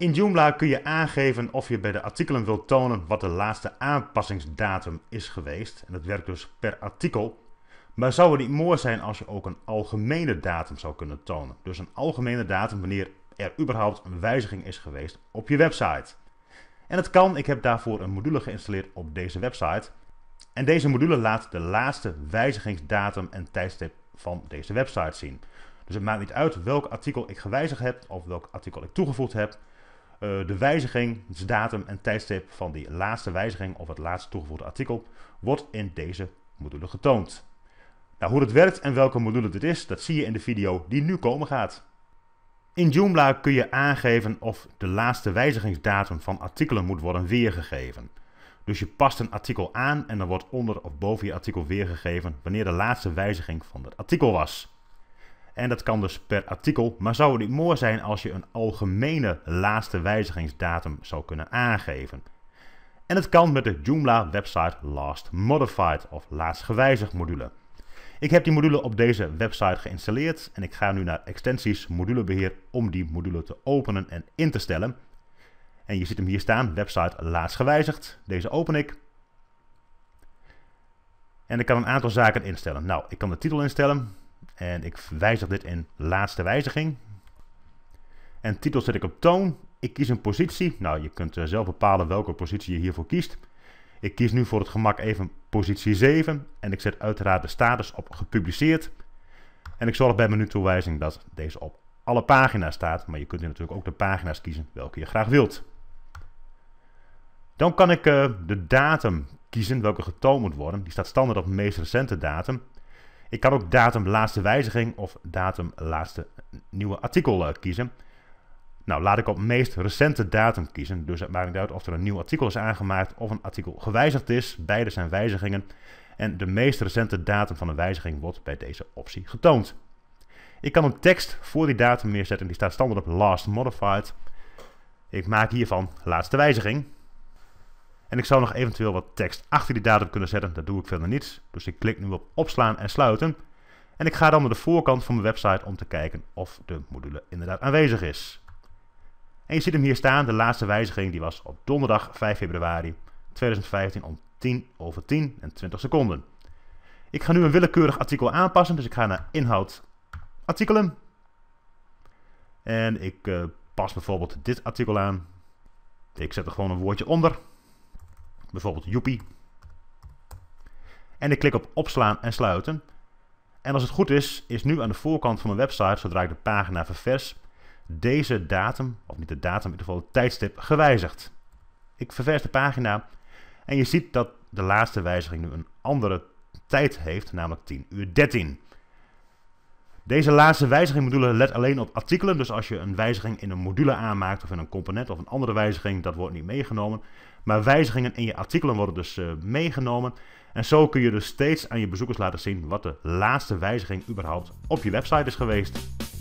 In Joomla kun je aangeven of je bij de artikelen wilt tonen wat de laatste aanpassingsdatum is geweest. En dat werkt dus per artikel. Maar zou het niet mooi zijn als je ook een algemene datum zou kunnen tonen? Dus een algemene datum wanneer er überhaupt een wijziging is geweest op je website. En dat kan, ik heb daarvoor een module geïnstalleerd op deze website. En deze module laat de laatste wijzigingsdatum en tijdstip van deze website zien. Dus het maakt niet uit welk artikel ik gewijzigd heb of welk artikel ik toegevoegd heb. Eh, de wijziging, de dus datum en tijdstip van die laatste wijziging of het laatst toegevoegde artikel, wordt in deze module getoond. Nou, hoe het werkt en welke module dit is, dat zie je in de video die nu komen gaat. In Joomla kun je aangeven of de laatste wijzigingsdatum van artikelen moet worden weergegeven. Dus je past een artikel aan en dan wordt onder of boven je artikel weergegeven wanneer de laatste wijziging van het artikel was. En dat kan dus per artikel, maar zou het niet mooi zijn als je een algemene laatste wijzigingsdatum zou kunnen aangeven? En dat kan met de Joomla website Last Modified of laatst gewijzigd module. Ik heb die module op deze website geïnstalleerd en ik ga nu naar extensies modulebeheer om die module te openen en in te stellen. En je ziet hem hier staan, website laatst gewijzigd. Deze open ik. En ik kan een aantal zaken instellen. Nou, ik kan de titel instellen. En ik wijzig dit in laatste wijziging. En titel zet ik op toon. Ik kies een positie. Nou, je kunt eh, zelf bepalen welke positie je hiervoor kiest. Ik kies nu voor het gemak even positie 7. En ik zet uiteraard de status op gepubliceerd. En ik zorg bij menu-toewijzing dat deze op alle pagina's staat. Maar je kunt natuurlijk ook de pagina's kiezen welke je graag wilt. Dan kan ik eh, de datum kiezen welke getoond moet worden. Die staat standaard op de meest recente datum. Ik kan ook datum laatste wijziging of datum laatste nieuwe artikel eh, kiezen. Nou, laat ik op meest recente datum kiezen. Dus het maakt niet uit of er een nieuw artikel is aangemaakt of een artikel gewijzigd is. Beide zijn wijzigingen. En de meest recente datum van een wijziging wordt bij deze optie getoond. Ik kan een tekst voor die datum neerzetten. Die staat standaard op last modified. Ik maak hiervan laatste wijziging. En ik zou nog eventueel wat tekst achter die datum kunnen zetten. Dat doe ik verder niet. Dus ik klik nu op opslaan en sluiten. En ik ga dan naar de voorkant van mijn website om te kijken of de module inderdaad aanwezig is. En je ziet hem hier staan. De laatste wijziging die was op donderdag 5 februari 2015 om 10 over 10 en 20 seconden. Ik ga nu een willekeurig artikel aanpassen. Dus ik ga naar inhoud artikelen. En ik eh, pas bijvoorbeeld dit artikel aan. Ik zet er gewoon een woordje onder bijvoorbeeld Joepie. En ik klik op opslaan en sluiten. En als het goed is, is nu aan de voorkant van mijn website, zodra ik de pagina ververs, deze datum, of niet de datum, in ieder geval het tijdstip, gewijzigd. Ik ververs de pagina en je ziet dat de laatste wijziging nu een andere tijd heeft, namelijk 10 uur 13. Deze laatste wijziging module let alleen op artikelen. Dus als je een wijziging in een module aanmaakt of in een component of een andere wijziging, dat wordt niet meegenomen. Maar wijzigingen in je artikelen worden dus eh, meegenomen. En zo kun je dus steeds aan je bezoekers laten zien wat de laatste wijziging überhaupt op je website is geweest.